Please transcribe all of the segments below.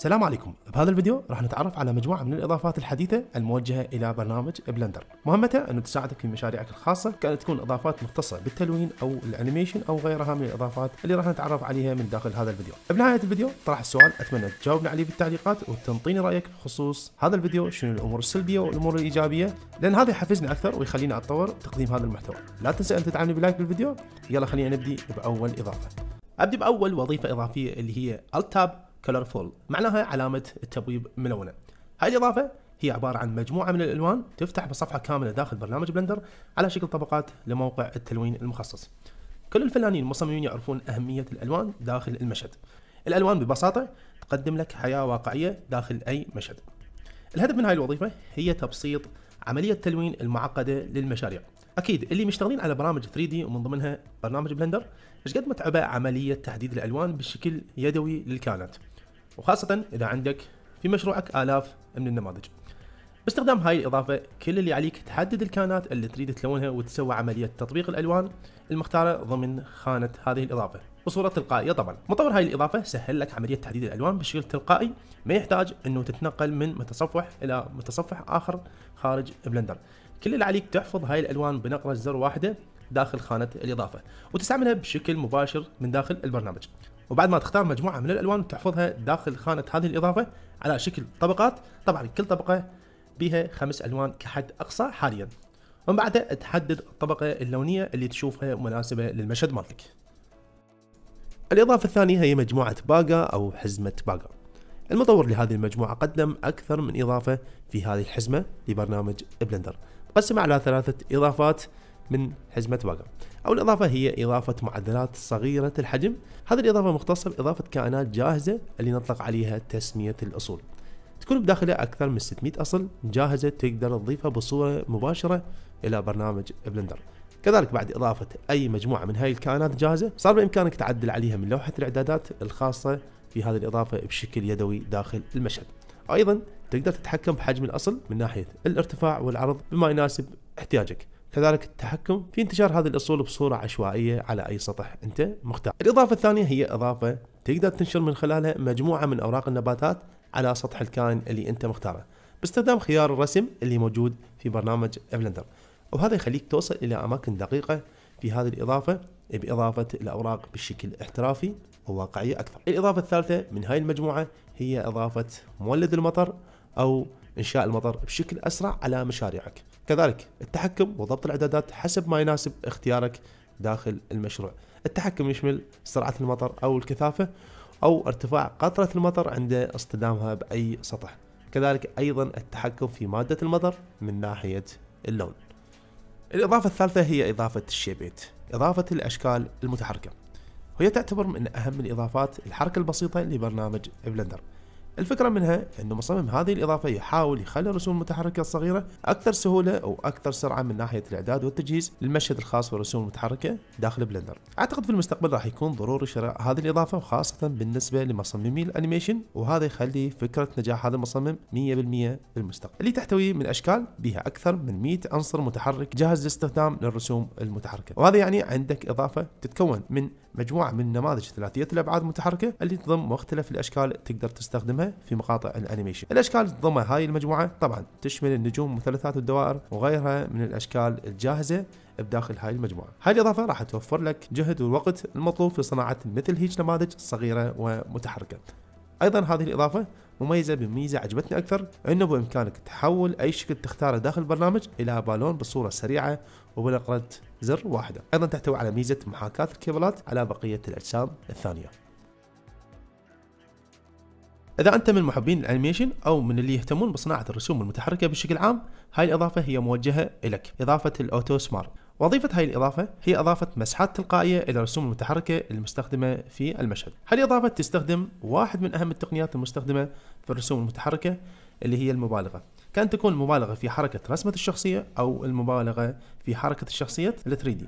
السلام عليكم بهذا الفيديو راح نتعرف على مجموعة من الإضافات الحديثة الموجهة إلى برنامج بلندر مهمتها أن تساعدك في مشاريعك الخاصة كأن تكون إضافات مختصة بالتلوين أو الأنيميشن أو غيرها من الإضافات اللي راح نتعرف عليها من داخل هذا الفيديو بنهاية الفيديو طرح السؤال أتمنى تجاوبنا عليه في التعليقات وتنطيني رأيك بخصوص هذا الفيديو شنو الأمور السلبية والأمور الإيجابية لأن هذا يحفزني أكثر ويخليني أتطور تقديم هذا المحتوى لا تنسى أن تدعمني بلايك بالفيديو يلا خلينا نبدي بأول إضافة أبدي بأول وظيفة إضافية اللي هي Alt Tab كلرفول معناها علامة التبويب ملونة هاي الإضافة هي عبارة عن مجموعة من الألوان تفتح بصفحة كاملة داخل برنامج بلندر على شكل طبقات لموقع التلوين المخصص كل الفنانين المصممين يعرفون أهمية الألوان داخل المشهد الألوان ببساطة تقدم لك حياة واقعية داخل أي مشهد الهدف من هاي الوظيفة هي تبسيط عملية تلوين المعقدة للمشاريع اكيد اللي مشتغلين على برامج 3 d ومن ضمنها برنامج بلندر ايش قد متعبه عمليه تحديد الالوان بشكل يدوي للكائنات وخاصة إذا عندك في مشروعك آلاف من النماذج باستخدام هاي الإضافة كل اللي عليك تحدد الكائنات اللي تريد تلونها وتسوي عملية تطبيق الألوان المختارة ضمن خانة هذه الإضافة بصورة تلقائية طبعا مطور هاي الإضافة سهل لك عملية تحديد الألوان بشكل تلقائي ما يحتاج أنه تتنقل من متصفح إلى متصفح آخر خارج بلندر كل اللي عليك تحفظ هاي الألوان بنقرة زر واحدة داخل خانة الإضافة وتستعملها بشكل مباشر من داخل البرنامج وبعد ما تختار مجموعه من الالوان تحفظها داخل خانه هذه الاضافه على شكل طبقات طبعا كل طبقه بها خمس الوان كحد اقصى حاليا ومن بعدها تحدد الطبقه اللونيه اللي تشوفها مناسبه للمشهد مالك الاضافه الثانيه هي مجموعه باجا او حزمه باجا المطور لهذه المجموعة قدم أكثر من إضافة في هذه الحزمة لبرنامج بلندر مقسمة على ثلاثة إضافات من حزمة باجا أو الإضافة هي إضافة معدلات صغيرة الحجم هذه الإضافة مختصة بإضافة كائنات جاهزة اللي نطلق عليها تسمية الأصول تكون بداخلها أكثر من 600 أصل جاهزة تقدر تضيفها بصورة مباشرة إلى برنامج بلندر كذلك بعد إضافة أي مجموعة من هاي الكائنات جاهزة صار بإمكانك تعدل عليها من لوحة الإعدادات الخاصة في هذه الإضافة بشكل يدوي داخل المشهد أيضا تقدر تتحكم بحجم الأصل من ناحية الارتفاع والعرض بما يناسب احتياجك كذلك التحكم في انتشار هذه الأصول بصورة عشوائية على أي سطح أنت مختار الإضافة الثانية هي إضافة تقدر تنشر من خلالها مجموعة من أوراق النباتات على سطح الكائن اللي أنت مختاره باستخدام خيار الرسم اللي موجود في برنامج بلندر وهذا يخليك توصل إلى أماكن دقيقة في هذه الإضافة بإضافة الأوراق بشكل احترافي وواقعي أكثر الإضافة الثالثة من هاي المجموعة هي إضافة مولد المطر أو إنشاء المطر بشكل أسرع على مشاريعك كذلك التحكم وضبط الإعدادات حسب ما يناسب اختيارك داخل المشروع التحكم يشمل سرعة المطر أو الكثافة أو ارتفاع قطرة المطر عند اصطدامها بأي سطح كذلك أيضا التحكم في مادة المطر من ناحية اللون الإضافة الثالثة هي إضافة الشيبيت إضافة الأشكال المتحركة وهي تعتبر من أهم الإضافات الحركة البسيطة لبرنامج بلندر الفكرة منها أنه مصمم هذه الإضافة يحاول يخلي الرسوم المتحركة الصغيرة أكثر سهولة أو أكثر سرعة من ناحية الإعداد والتجهيز للمشهد الخاص بالرسوم المتحركة داخل بلندر أعتقد في المستقبل راح يكون ضروري شراء هذه الإضافة وخاصة بالنسبة لمصممي الأنيميشن وهذا يخلي فكرة نجاح هذا المصمم 100% في المستقبل. اللي تحتوي من أشكال بها أكثر من 100 عنصر متحرك جاهز للاستخدام للرسوم المتحركة وهذا يعني عندك إضافة تتكون من مجموعة من نماذج ثلاثية الأبعاد المتحركة اللي تضم مختلف الأشكال تقدر تستخدمها في مقاطع الأنيميشن الأشكال تضم تضمها هاي المجموعة طبعا تشمل النجوم والمثلثات والدوائر وغيرها من الأشكال الجاهزة بداخل هاي المجموعة هاي الإضافة راح توفر لك جهد والوقت المطلوب في صناعة مثل هيج نماذج صغيرة ومتحركة ايضا هذه الاضافه مميزة بميزة عجبتني أكثر أنه بإمكانك تحول أي شكل تختاره داخل البرنامج إلى بالون بصورة سريعة وبنقرة زر واحدة أيضا تحتوي على ميزة محاكاة الكيبلات على بقية الأجسام الثانية إذا أنت من محبين الأنيميشن أو من اللي يهتمون بصناعة الرسوم المتحركة بشكل عام هاي الإضافة هي موجهة إلك إضافة الأوتو سمارت وظيفة هاي الإضافة هي إضافة مسحات تلقائية إلى الرسوم المتحركة المستخدمة في المشهد الإضافة تستخدم واحد من أهم التقنيات المستخدمة في الرسوم المتحركة اللي هي المبالغة كان تكون المبالغة في حركة رسمة الشخصية أو المبالغة في حركة الشخصية 3D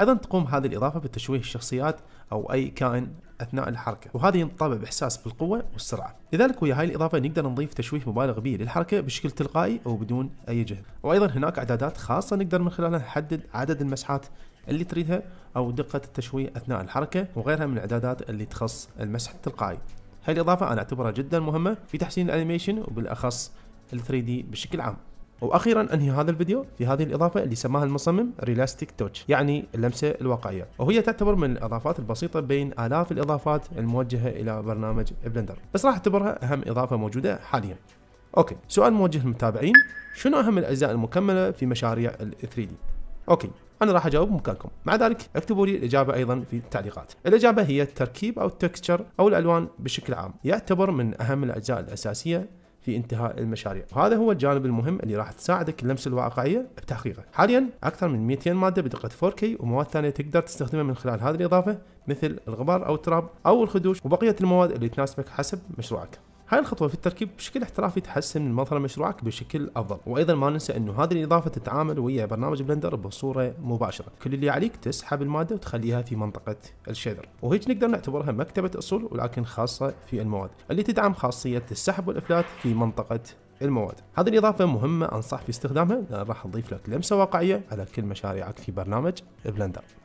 أيضا تقوم هذه الإضافة بتشويه الشخصيات أو أي كائن أثناء الحركة وهذا ينطبع بإحساس بالقوة والسرعة لذلك ويا هاي الإضافة نقدر نضيف تشويه مبالغ به للحركة بشكل تلقائي أو بدون أي جهد وأيضا هناك إعدادات خاصة نقدر من خلالها نحدد عدد المسحات اللي تريدها أو دقة التشويه أثناء الحركة وغيرها من الإعدادات اللي تخص المسح التلقائي هاي الإضافة أنا أعتبرها جدا مهمة في تحسين الأنيميشن وبالأخص ال 3D بشكل عام واخيرا انهي هذا الفيديو في هذه الاضافه اللي سماها المصمم ريلاستيك توتش يعني اللمسه الواقعيه وهي تعتبر من الاضافات البسيطه بين الاف الاضافات الموجهه الى برنامج بلندر بس راح اعتبرها اهم اضافه موجوده حاليا اوكي سؤال موجه للمتابعين شنو اهم الاجزاء المكمله في مشاريع ال 3 دي اوكي انا راح اجاوب مكانكم مع ذلك اكتبوا لي الاجابه ايضا في التعليقات الاجابه هي التركيب او التكستشر او الالوان بشكل عام يعتبر من اهم الاجزاء الاساسيه في انتهاء المشاريع وهذا هو الجانب المهم اللي راح تساعدك اللمسه الواقعيه بتحقيقه حاليا اكثر من 200 ماده بدقه 4K ومواد ثانيه تقدر تستخدمها من خلال هذه الاضافه مثل الغبار او التراب او الخدوش وبقيه المواد اللي تناسبك حسب مشروعك هاي الخطوة في التركيب بشكل احترافي تحسن من مظهر مشروعك بشكل أفضل وأيضا ما ننسى أنه هذه الإضافة تتعامل ويا برنامج بلندر بصورة مباشرة كل اللي عليك تسحب المادة وتخليها في منطقة الشيدر وهيك نقدر نعتبرها مكتبة أصول ولكن خاصة في المواد اللي تدعم خاصية السحب والإفلات في منطقة المواد هذه الإضافة مهمة أنصح في استخدامها لأن راح تضيف لك لمسة واقعية على كل مشاريعك في برنامج بلندر